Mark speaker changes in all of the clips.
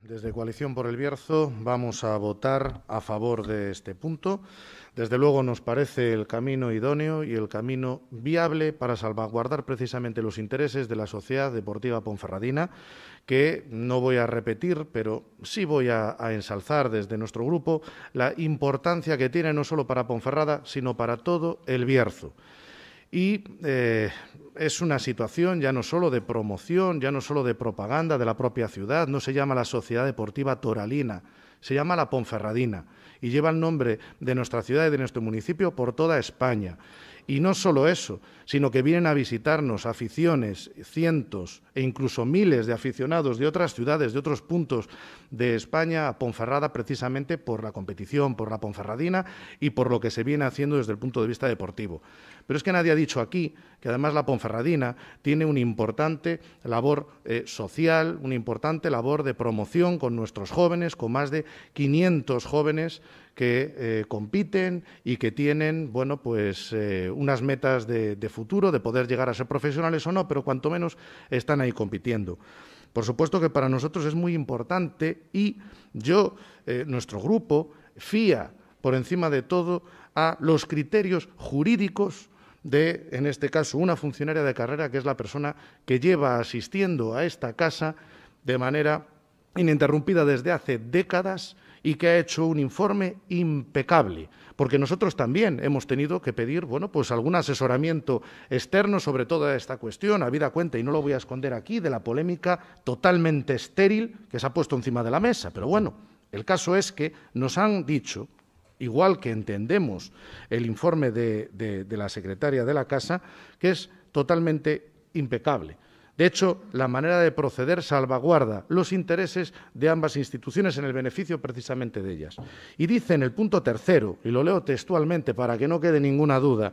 Speaker 1: Desde Coalición por el Bierzo vamos a votar a favor de este punto. Desde luego nos parece el camino idóneo y el camino viable para salvaguardar precisamente los intereses de la Sociedad Deportiva Ponferradina, que no voy a repetir, pero sí voy a, ensalzar desde nuestro grupo la importancia que tiene no solo para Ponferrada, sino para todo el Bierzo. Y eh, es una situación ya no solo de promoción, ya no solo de propaganda de la propia ciudad, no se llama la Sociedad Deportiva Toralina, se llama la Ponferradina y lleva el nombre de nuestra ciudad y de nuestro municipio por toda España. Y no solo eso, sino que vienen a visitarnos aficiones, cientos e incluso miles de aficionados de otras ciudades, de otros puntos de España, a Ponferrada precisamente por la competición, por la Ponferradina y por lo que se viene haciendo desde el punto de vista deportivo. Pero es que nadie ha dicho aquí que además la Ponferradina tiene una importante labor eh, social, una importante labor de promoción con nuestros jóvenes, con más de 500 jóvenes que eh, compiten y que tienen, bueno, pues eh, unas metas de, futuro, de poder llegar a ser profesionales o no, pero cuanto menos están ahí compitiendo. Por supuesto que para nosotros es muy importante y yo, eh, nuestro grupo, fía por encima de todo a los criterios jurídicos de, en este caso, una funcionaria de carrera, que es la persona que lleva asistiendo a esta casa de manera ininterrumpida desde hace décadas y que ha hecho un informe impecable, porque nosotros también hemos tenido que pedir, bueno, pues algún asesoramiento externo sobre toda esta cuestión, habida cuenta, y no lo voy a esconder aquí, de la polémica totalmente estéril que se ha puesto encima de la mesa. Pero bueno, el caso es que nos han dicho, igual que entendemos el informe de la secretaria de la Casa, que es totalmente impecable. De hecho, la manera de proceder salvaguarda los intereses de ambas instituciones en el beneficio precisamente de ellas. Y dice en el punto tercero, y lo leo textualmente para que no quede ninguna duda,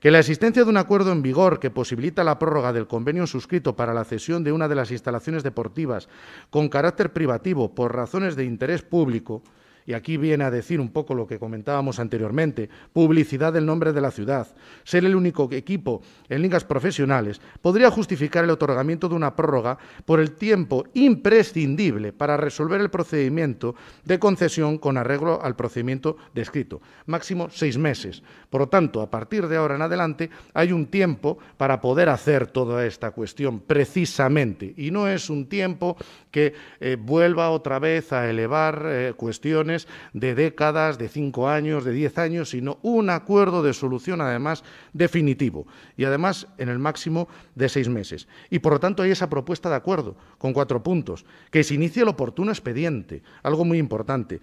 Speaker 1: que la existencia de un acuerdo en vigor que posibilita la prórroga del convenio suscrito para la cesión de una de las instalaciones deportivas con carácter privativo por razones de interés público y aquí viene a decir un poco lo que comentábamos anteriormente, publicidad del nombre de la ciudad, ser el único equipo en ligas profesionales, podría justificar el otorgamiento de una prórroga por el tiempo imprescindible para resolver el procedimiento de concesión con arreglo al procedimiento descrito, máximo seis meses. Por lo tanto, a partir de ahora en adelante hay un tiempo para poder hacer toda esta cuestión precisamente, y no es un tiempo que eh, vuelva otra vez a elevar eh, cuestiones de décadas, de cinco años, de diez años, sino un acuerdo de solución, además, definitivo y, además, en el máximo de seis meses. Y, por lo tanto, hay esa propuesta de acuerdo con cuatro puntos, que se inicie el oportuno expediente, algo muy importante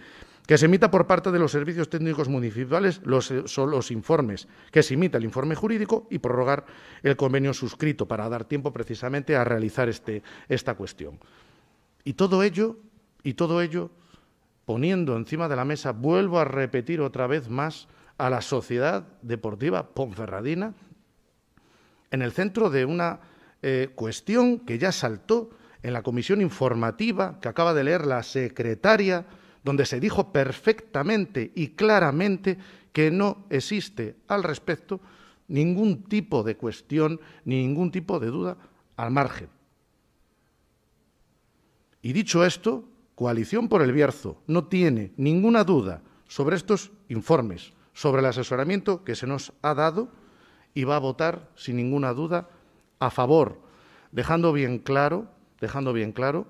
Speaker 1: que se emita por parte de los servicios técnicos municipales los, los informes, que se imita el informe jurídico y prorrogar el convenio suscrito para dar tiempo precisamente a realizar este, esta cuestión. Y todo ello, y todo ello poniendo encima de la mesa, vuelvo a repetir otra vez más, a la Sociedad Deportiva Ponferradina en el centro de una eh, cuestión que ya saltó en la comisión informativa que acaba de leer la secretaria, donde se dijo perfectamente y claramente que no existe al respecto ningún tipo de cuestión, ...ni ningún tipo de duda al margen. Y dicho esto, Coalición por el Bierzo no tiene ninguna duda sobre estos informes, sobre el asesoramiento que se nos ha dado y va a votar sin ninguna duda a favor, dejando bien claro, dejando bien claro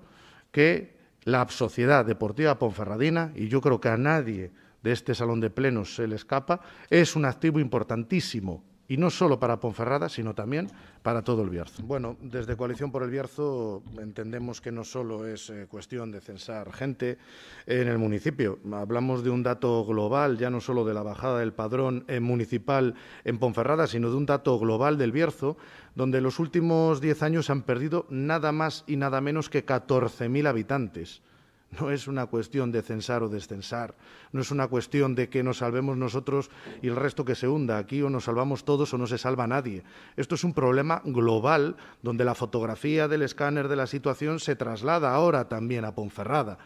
Speaker 1: que la Sociedad Deportiva Ponferradina, y yo creo que a nadie de este salón de plenos se le escapa, es un activo importantísimo y no solo para Ponferrada, sino también para todo el Bierzo. Bueno, desde Coalición por el Bierzo entendemos que no solo es eh, cuestión de censar gente en el municipio. Hablamos de un dato global, ya no solo de la bajada del padrón eh, municipal en Ponferrada, sino de un dato global del Bierzo, donde los últimos diez años han perdido nada más y nada menos que 14.000 habitantes. No es una cuestión de censar o descensar, no es una cuestión de que nos salvemos nosotros y el resto que se hunda aquí o nos salvamos todos o no se salva nadie. Esto es un problema global donde la fotografía del escáner de la situación se traslada ahora también a Ponferrada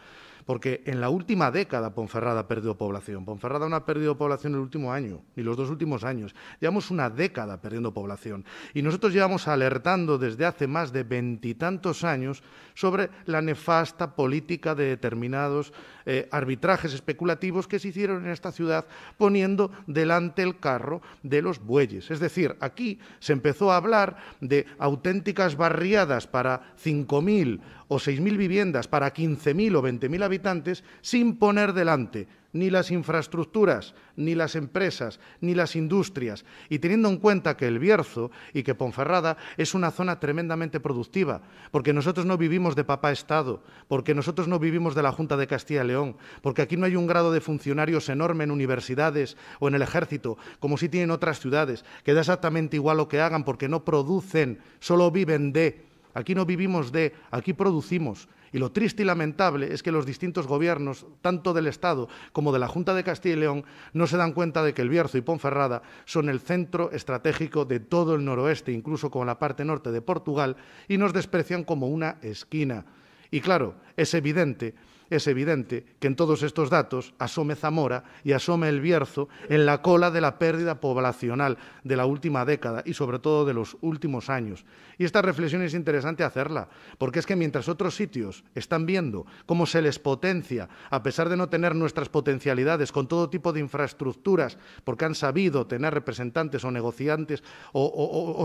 Speaker 1: porque en la última década Ponferrada ha perdido población. Ponferrada no ha perdido población en el último año, ni los dos últimos años. Llevamos una década perdiendo población. Y nosotros llevamos alertando desde hace más de veintitantos años sobre la nefasta política de determinados eh, arbitrajes especulativos que se hicieron en esta ciudad poniendo delante el carro de los bueyes. Es decir, aquí se empezó a hablar de auténticas barriadas para 5.000 o 6.000 viviendas, para 15.000 o 20.000 habitantes habitantes sin poner delante ni las infraestructuras, ni las empresas, ni las industrias, y teniendo en cuenta que el Bierzo y que Ponferrada es una zona tremendamente productiva, porque nosotros no vivimos de papá Estado, porque nosotros no vivimos de la Junta de Castilla y León, porque aquí no hay un grado de funcionarios enorme en universidades o en el ejército, como si tienen otras ciudades, que da exactamente igual lo que hagan, porque no producen, solo viven de Aquí no vivimos de, aquí producimos. Y lo triste y lamentable es que los distintos gobiernos, tanto del Estado como de la Junta de Castilla y León, no se dan cuenta de que El Bierzo y Ponferrada son el centro estratégico de todo el noroeste, incluso con la parte norte de Portugal, y nos desprecian como una esquina. Y claro, es evidente es evidente que en todos estos datos asome Zamora y asome el Bierzo en la cola de la pérdida poblacional de la última década y sobre todo de los últimos años. Y esta reflexión es interesante hacerla, porque es que mientras otros sitios están viendo cómo se les potencia, a pesar de no tener nuestras potencialidades con todo tipo de infraestructuras, porque han sabido tener representantes o negociantes o,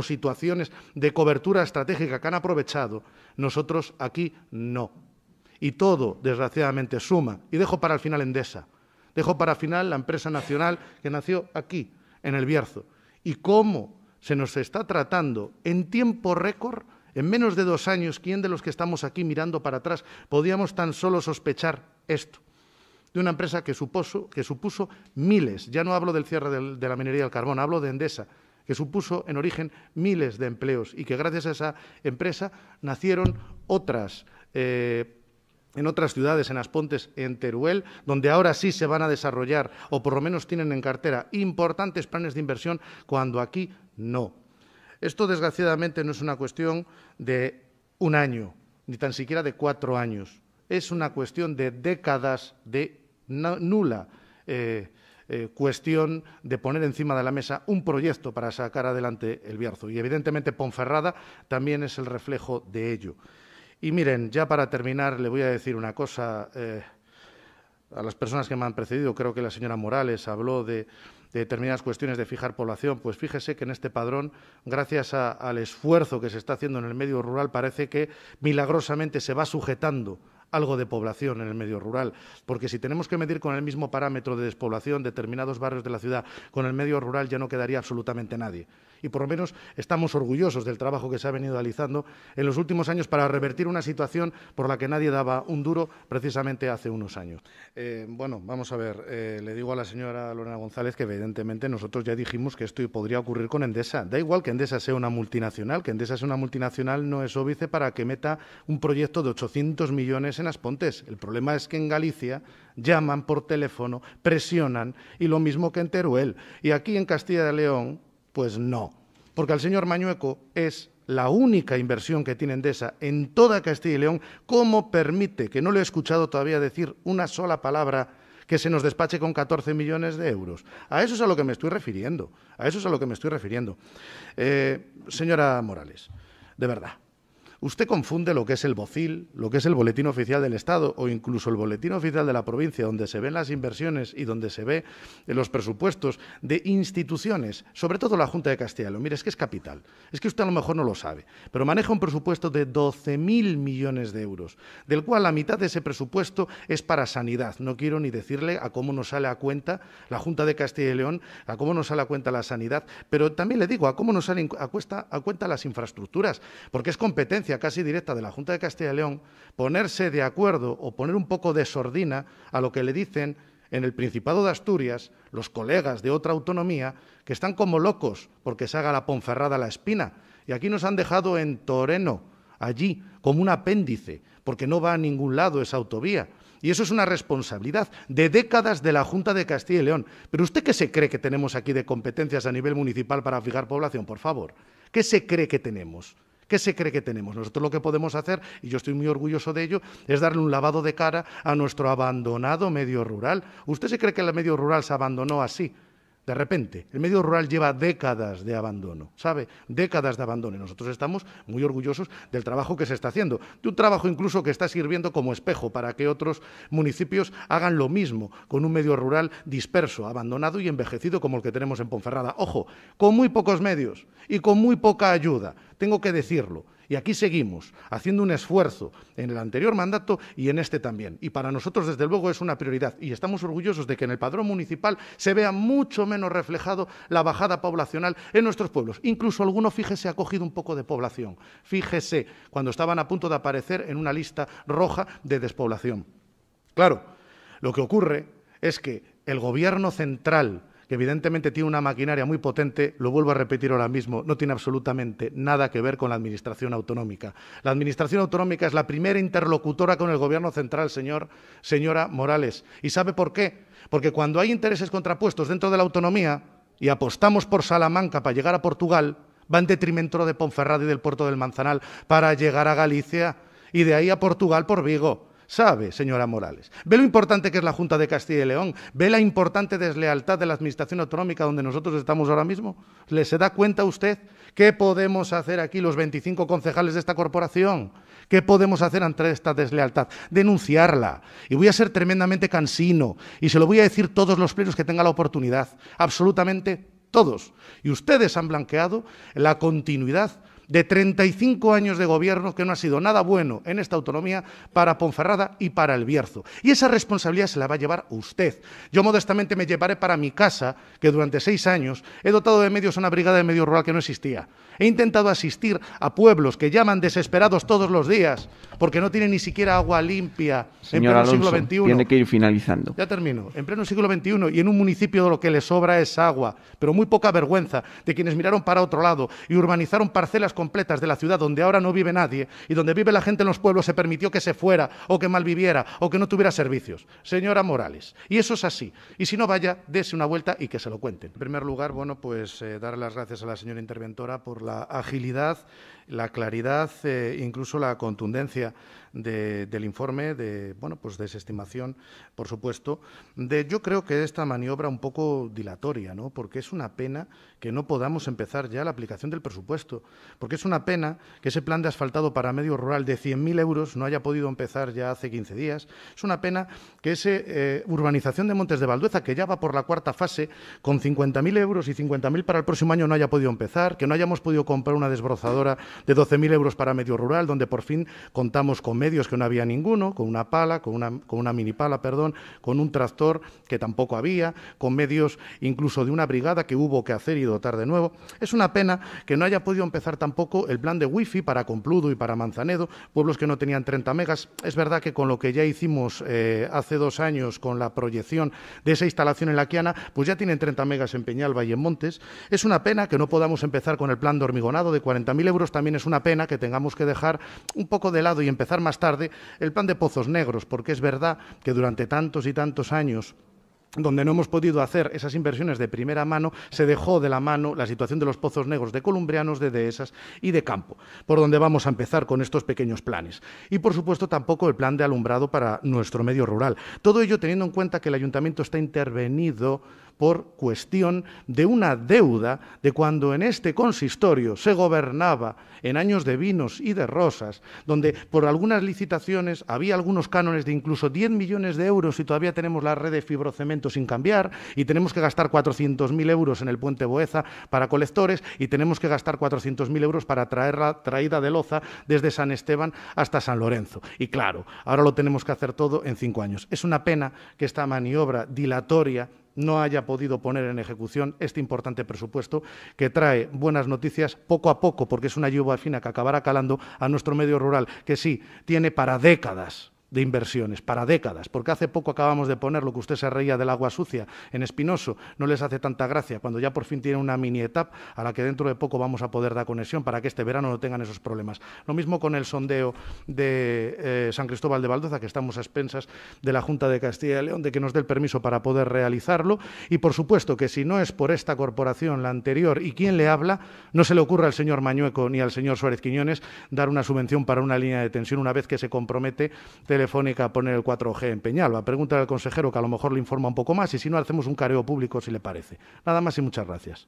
Speaker 1: situaciones de cobertura estratégica que han aprovechado, nosotros aquí no. Y todo, desgraciadamente, suma. Y dejo para el final Endesa. Dejo para el final la empresa nacional que nació aquí, en el Bierzo. Y cómo se nos está tratando en tiempo récord, en menos de dos años, ¿quién de los que estamos aquí mirando para atrás podíamos tan solo sospechar esto? de una empresa que supuso, que supuso, miles, ya no hablo del cierre de la minería del carbón, hablo de Endesa, que supuso en origen miles de empleos y que gracias a esa empresa nacieron otras eh, en otras ciudades, en Aspontes, en Teruel, donde ahora sí se van a desarrollar o por lo menos tienen en cartera importantes planes de inversión, cuando aquí no. Esto, desgraciadamente, no es una cuestión de un año, ni tan siquiera de cuatro años. Es una cuestión de décadas de nula eh, eh, cuestión de poner encima de la mesa un proyecto para sacar adelante el Bierzo. Y, evidentemente, Ponferrada también es el reflejo de ello. Y miren, ya para terminar, le voy a decir una cosa. Eh, a las personas que me han precedido, creo que la señora Morales habló de, determinadas cuestiones de fijar población, pues fíjese que en este padrón, gracias al esfuerzo que se está haciendo en el medio rural, parece que milagrosamente se va sujetando algo de población en el medio rural, porque si tenemos que medir con el mismo parámetro de despoblación determinados barrios de la ciudad con el medio rural ya no quedaría absolutamente nadie. Y por lo menos estamos orgullosos del trabajo que se ha venido realizando en los últimos años para revertir una situación por la que nadie daba un duro precisamente hace unos años. Eh, bueno, vamos a ver, eh, le digo a la señora Lorena González que evidentemente nosotros ya dijimos que esto podría ocurrir con Endesa. Da igual que Endesa sea una multinacional, que Endesa sea una multinacional no es óbice para que meta un proyecto de 800 millones en las Pontes. El problema es que en Galicia llaman por teléfono, presionan, y lo mismo que en Teruel. Y aquí en Castilla y León, pues no. Porque al señor Mañueco es la única inversión que tiene esa en toda Castilla y León. ¿Cómo permite, que no le he escuchado todavía decir una sola palabra, que se nos despache con 14 millones de euros. A eso es a lo que me estoy refiriendo. A eso es a lo que me estoy refiriendo. Eh, señora Morales, de verdad, Usted confunde lo que es el BOCIL, lo que es el Boletín Oficial del Estado o incluso el Boletín Oficial de la provincia, donde se ven las inversiones y donde se ve eh, los presupuestos de instituciones, sobre todo la Junta de Castilla Mire, es que es capital. Es que usted a lo mejor no lo sabe, pero maneja un presupuesto de 12.000 millones de euros, del cual la mitad de ese presupuesto es para sanidad. No quiero ni decirle a cómo nos sale a cuenta la Junta de Castilla y León, a cómo nos sale a cuenta la sanidad, pero también le digo a cómo nos sale a cuenta las infraestructuras, porque es competencia casi directa de la Junta de Castilla y León ponerse de acuerdo o poner un poco de sordina a lo que le dicen en el Principado de Asturias los colegas de otra autonomía que están como locos porque se haga la Ponferrada a la espina. Y aquí nos han dejado en Toreno, allí, como un apéndice, porque no va a ningún lado esa autovía. Y eso es una responsabilidad de décadas de la Junta de Castilla y León. Pero usted qué se cree que tenemos aquí de competencias a nivel municipal para fijar población, por favor. ¿Qué se cree que tenemos? ¿Qué se cree que tenemos? Nosotros lo que podemos hacer, y yo estoy muy orgulloso de ello, es darle un lavado de cara a nuestro abandonado medio rural. ¿Usted se cree que el medio rural se abandonó así? De repente, el medio rural lleva décadas de abandono, ¿sabe? Décadas de abandono. Y nosotros estamos muy orgullosos del trabajo que se está haciendo, de un trabajo incluso que está sirviendo como espejo para que otros municipios hagan lo mismo con un medio rural disperso, abandonado y envejecido como el que tenemos en Ponferrada. Ojo, con muy pocos medios y con muy poca ayuda, tengo que decirlo. Y aquí seguimos, haciendo un esfuerzo en el anterior mandato y en este también. Y para nosotros, desde luego, es una prioridad. Y estamos orgullosos de que en el padrón municipal se vea mucho menos reflejado la bajada poblacional en nuestros pueblos. Incluso alguno, fíjese, ha cogido un poco de población. Fíjese, cuando estaban a punto de aparecer en una lista roja de despoblación. Claro, lo que ocurre es que el Gobierno central que evidentemente tiene una maquinaria muy potente, lo vuelvo a repetir ahora mismo, no tiene absolutamente nada que ver con la Administración Autonómica. La Administración Autonómica es la primera interlocutora con el Gobierno Central, señor, señora Morales. ¿Y sabe por qué? Porque cuando hay intereses contrapuestos dentro de la autonomía y apostamos por Salamanca para llegar a Portugal, va en detrimento de Ponferrada y del puerto del Manzanal para llegar a Galicia y de ahí a Portugal por Vigo Sabe, señora Morales, ve lo importante que es la Junta de Castilla y León, ve la importante deslealtad de la Administración Autonómica donde nosotros estamos ahora mismo. ¿Le se da cuenta usted qué podemos hacer aquí los 25 concejales de esta corporación? ¿Qué podemos hacer ante esta deslealtad? Denunciarla. Y voy a ser tremendamente cansino y se lo voy a decir todos los plenos que tenga la oportunidad, absolutamente todos. Y ustedes han blanqueado la continuidad de 35 años de gobierno que no ha sido nada bueno en esta autonomía para Ponferrada y para el Bierzo. Y esa responsabilidad se la va a llevar usted. Yo modestamente me llevaré para mi casa, que durante seis años he dotado de medios a una brigada de medio rural que no existía. He intentado asistir a pueblos que llaman desesperados todos los días porque no tienen ni siquiera agua limpia en pleno siglo XXI. Tiene que ir finalizando. Ya termino. En pleno siglo XXI y en un municipio lo que le sobra es agua, pero muy poca vergüenza de quienes miraron para otro lado y urbanizaron parcelas completas de la ciudad donde ahora no vive nadie y donde vive la gente en los pueblos se permitió que se fuera o que malviviera o que no tuviera servicios. Señora Morales, y eso es así. Y si no vaya, dése una vuelta y que se lo cuente. En primer lugar, bueno, pues eh, dar las gracias a la señora interventora por la agilidad, la claridad, eh, incluso la contundencia del informe de, bueno, pues desestimación, por supuesto, de yo creo que esta maniobra un poco dilatoria, ¿no? Porque es una pena que no podamos empezar ya la aplicación del presupuesto, porque es una pena que ese plan de asfaltado para medio rural de 100.000 euros no haya podido empezar ya hace 15 días. Es una pena que esa eh, urbanización de Montes de Valdueza, que ya va por la cuarta fase, con 50.000 euros y 50.000 para el próximo año no haya podido empezar, que no hayamos podido comprar una desbrozadora de 12.000 euros para medio rural, donde por fin contamos con medios que no había ninguno, con una pala, con una, con una mini pala, perdón, con un tractor que tampoco había, con medios incluso de una brigada que hubo que hacer y dotar de nuevo. Es una pena que no haya podido empezar tampoco el plan de wifi para Compludo y para Manzanedo, pueblos que no tenían 30 megas. Es verdad que con lo que ya hicimos eh, hace dos años con la proyección de esa instalación en la Quiana, pues ya tienen 30 megas en Peñalba y en Montes. Es una pena que no podamos empezar con el plan de hormigonado de 40.000 euros. También es una pena que tengamos que dejar un poco de lado y empezar más más tarde el plan de pozos negros, porque es verdad que durante tantos y tantos años donde no hemos podido hacer esas inversiones de primera mano, se dejó de la mano la situación de los pozos negros de columbrianos, de dehesas y de campo, por donde vamos a empezar con estos pequeños planes. Y, por supuesto, tampoco el plan de alumbrado para nuestro medio rural. Todo ello teniendo en cuenta que el ayuntamiento está intervenido por cuestión de una deuda de cuando en este consistorio se gobernaba en años de vinos y de rosas, donde por algunas licitaciones había algunos cánones de incluso 10 millones de euros y todavía tenemos la red de fibrocemento sin cambiar y tenemos que gastar 400.000 euros en el puente Boeza para colectores y tenemos que gastar 400.000 euros para traer la traída de loza desde San Esteban hasta San Lorenzo. Y claro, ahora lo tenemos que hacer todo en cinco años. Es una pena que esta maniobra dilatoria no haya podido poner en ejecución este importante presupuesto que trae buenas noticias poco a poco, porque es una lluvia fina que acabará calando a nuestro medio rural, que sí, tiene para décadas de inversiones para décadas, porque hace poco acabamos de poner lo que usted se reía del agua sucia en Espinoso, no les hace tanta gracia, cuando ya por fin tiene una mini etapa a la que dentro de poco vamos a poder dar conexión para que este verano no tengan esos problemas. Lo mismo con el sondeo de eh, San Cristóbal de Valdoza, que estamos a expensas de la Junta de Castilla y León, de que nos dé el permiso para poder realizarlo, y por supuesto que si no es por esta corporación, la anterior, y quién le habla, no se le ocurre al señor Mañueco ni al señor Suárez Quiñones dar una subvención para una línea de tensión una vez que se compromete Telefónica a poner el 4G en Peñalba. preguntar al consejero que a lo mejor le informa un poco más y si no, hacemos un careo público si le parece. Nada más y muchas gracias.